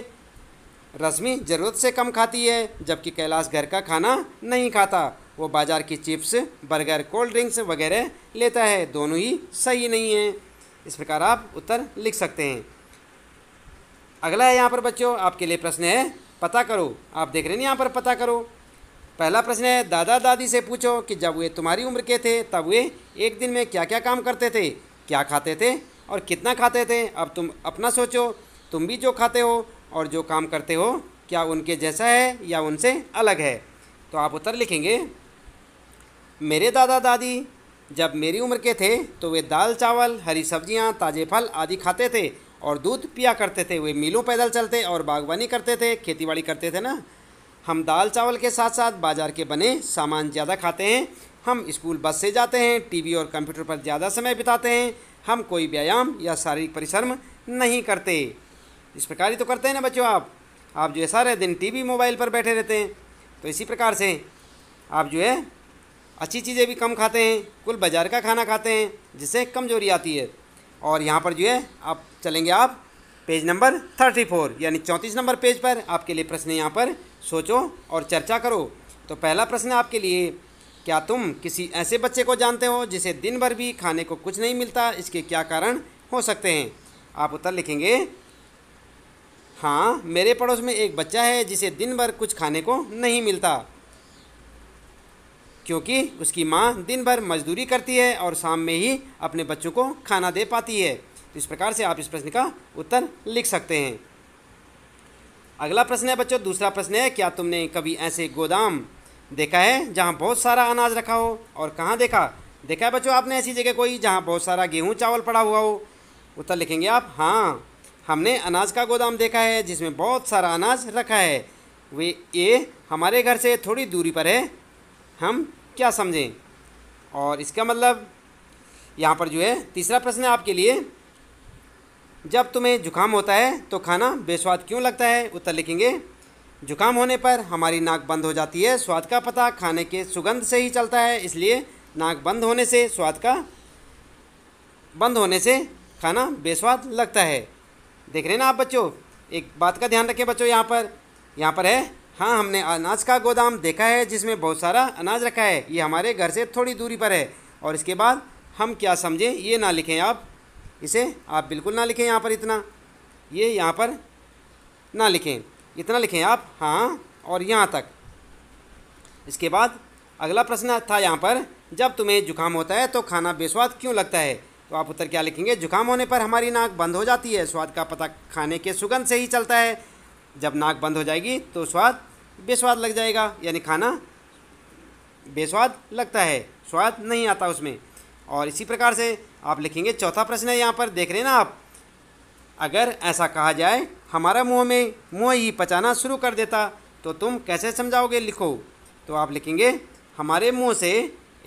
रश्मि ज़रूरत से कम खाती है जबकि कैलाश घर का खाना नहीं खाता वो बाज़ार की चिप्स बर्गर कोल्ड ड्रिंक्स वगैरह लेता है दोनों ही सही नहीं है इस प्रकार आप उत्तर लिख सकते हैं अगला है यहाँ पर बच्चों आपके लिए प्रश्न है पता करो आप देख रहे हैं यहाँ पर पता करो पहला प्रश्न है दादा दादी से पूछो कि जब वे तुम्हारी उम्र के थे तब वे एक दिन में क्या क्या काम करते थे क्या खाते थे और कितना खाते थे अब तुम अपना सोचो तुम भी जो खाते हो और जो काम करते हो क्या उनके जैसा है या उनसे अलग है तो आप उत्तर लिखेंगे मेरे दादा दादी जब मेरी उम्र के थे तो वे दाल चावल हरी सब्जियां, ताजे फल आदि खाते थे और दूध पिया करते थे वे मीलों पैदल चलते और बागवानी करते थे खेतीबाड़ी करते थे ना हम दाल चावल के साथ साथ बाज़ार के बने सामान ज़्यादा खाते हैं हम स्कूल बस से जाते हैं टीवी और कंप्यूटर पर ज़्यादा समय बिताते हैं हम कोई व्यायाम या शारीरिक परिश्रम नहीं करते इस प्रकार ही तो करते हैं ना बच्चों आप आप जो है सारे दिन टीवी मोबाइल पर बैठे रहते हैं तो इसी प्रकार से आप जो है अच्छी चीज़ें भी कम खाते हैं कुल बाज़ार का खाना खाते हैं जिससे कमजोरी आती है और यहाँ पर जो है आप चलेंगे आप पेज नंबर थर्टी फोर यानी चौंतीस नंबर पेज पर आपके लिए प्रश्न यहाँ पर सोचो और चर्चा करो तो पहला प्रश्न आपके लिए क्या तुम किसी ऐसे बच्चे को जानते हो जिसे दिन भर भी खाने को कुछ नहीं मिलता इसके क्या कारण हो सकते हैं आप उत्तर लिखेंगे हाँ मेरे पड़ोस में एक बच्चा है जिसे दिन भर कुछ खाने को नहीं मिलता क्योंकि उसकी माँ दिन भर मजदूरी करती है और शाम में ही अपने बच्चों को खाना दे पाती है तो इस प्रकार से आप इस प्रश्न का उत्तर लिख सकते हैं अगला प्रश्न है बच्चों दूसरा प्रश्न है क्या तुमने कभी ऐसे गोदाम देखा है जहाँ बहुत सारा अनाज रखा हो और कहाँ देखा देखा है बच्चों आपने ऐसी जगह कोई जहाँ बहुत सारा गेहूँ चावल पड़ा हुआ हो उत्तर लिखेंगे आप हाँ हमने अनाज का गोदाम देखा है जिसमें बहुत सारा अनाज रखा है वे ये हमारे घर से थोड़ी दूरी पर है हम क्या समझें और इसका मतलब यहाँ पर जो है तीसरा प्रश्न है आपके लिए जब तुम्हें जुकाम होता है तो खाना बेस्वाद क्यों लगता है उत्तर लिखेंगे जुकाम होने पर हमारी नाक बंद हो जाती है स्वाद का पता खाने के सुगंध से ही चलता है इसलिए नाक बंद होने से स्वाद का बंद होने से खाना बेस्वाद लगता है देख रहे हैं ना आप बच्चों एक बात का ध्यान रखें बच्चों यहाँ पर यहाँ पर है हाँ हमने अनाज का गोदाम देखा है जिसमें बहुत सारा अनाज रखा है ये हमारे घर से थोड़ी दूरी पर है और इसके बाद हम क्या समझें ये ना लिखें आप इसे आप बिल्कुल ना लिखें यहाँ पर इतना ये यहाँ पर ना लिखें इतना लिखें आप हाँ और यहाँ तक इसके बाद अगला प्रश्न था यहाँ पर जब तुम्हें जुकाम होता है तो खाना बेस्वाद क्यों लगता है तो आप उत्तर क्या लिखेंगे जुकाम होने पर हमारी नाक बंद हो जाती है स्वाद का पता खाने के सुगंध से ही चलता है जब नाक बंद हो जाएगी तो स्वाद बेस्वाद लग जाएगा यानी खाना बेस्वाद लगता है स्वाद नहीं आता उसमें और इसी प्रकार से आप लिखेंगे चौथा प्रश्न है यहाँ पर देख रहे हैं ना आप अगर ऐसा कहा जाए हमारा मुँह में मुँह ही पचाना शुरू कर देता तो तुम कैसे समझाओगे लिखो तो आप लिखेंगे हमारे मुँह से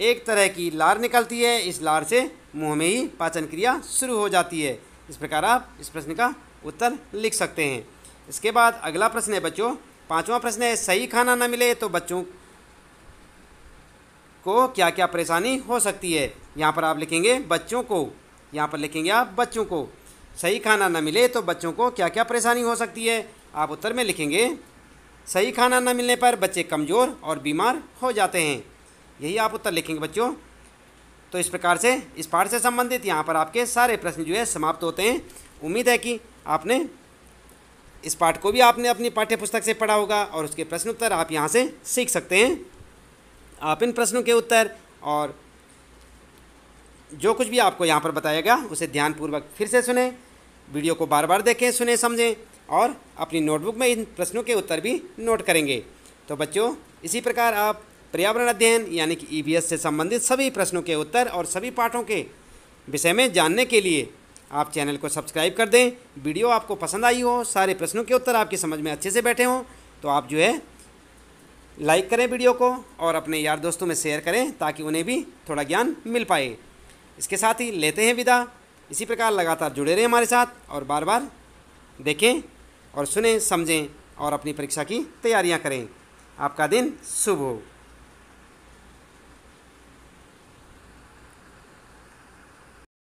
एक तरह की लार निकलती है इस लार से मुँह में ही पाचन क्रिया शुरू हो जाती है इस प्रकार आप इस प्रश्न का उत्तर लिख सकते हैं इसके बाद अगला प्रश्न है बच्चों पांचवा प्रश्न है सही खाना न मिले तो बच्चों को क्या क्या परेशानी हो सकती है यहाँ पर आप लिखेंगे बच्चों को यहाँ पर लिखेंगे आप बच्चों को सही खाना न मिले तो बच्चों को क्या क्या परेशानी हो सकती है आप उत्तर में लिखेंगे सही खाना न मिलने पर बच्चे कमज़ोर और बीमार हो जाते हैं यही आप उत्तर लिखेंगे बच्चों तो इस प्रकार से इस पाठ से संबंधित यहाँ पर आपके सारे प्रश्न जो है समाप्त होते हैं उम्मीद है कि आपने इस पाठ को भी आपने अपनी पाठ्य पुस्तक से पढ़ा होगा और उसके प्रश्न उत्तर आप यहाँ से सीख सकते हैं आप इन प्रश्नों के उत्तर और जो कुछ भी आपको यहाँ पर बताया गया उसे ध्यानपूर्वक फिर से सुने वीडियो को बार बार देखें सुने समझें और अपनी नोटबुक में इन प्रश्नों के उत्तर भी नोट करेंगे तो बच्चों इसी प्रकार आप पर्यावरण अध्ययन यानी कि ईवीएस e से संबंधित सभी प्रश्नों के उत्तर और सभी पाठों के विषय में जानने के लिए आप चैनल को सब्सक्राइब कर दें वीडियो आपको पसंद आई हो सारे प्रश्नों के उत्तर आपकी समझ में अच्छे से बैठे हों तो आप जो है लाइक करें वीडियो को और अपने यार दोस्तों में शेयर करें ताकि उन्हें भी थोड़ा ज्ञान मिल पाए इसके साथ ही लेते हैं विदा इसी प्रकार लगातार जुड़े रहें हमारे साथ और बार बार देखें और सुने समझें और अपनी परीक्षा की तैयारियां करें आपका दिन शुभ हो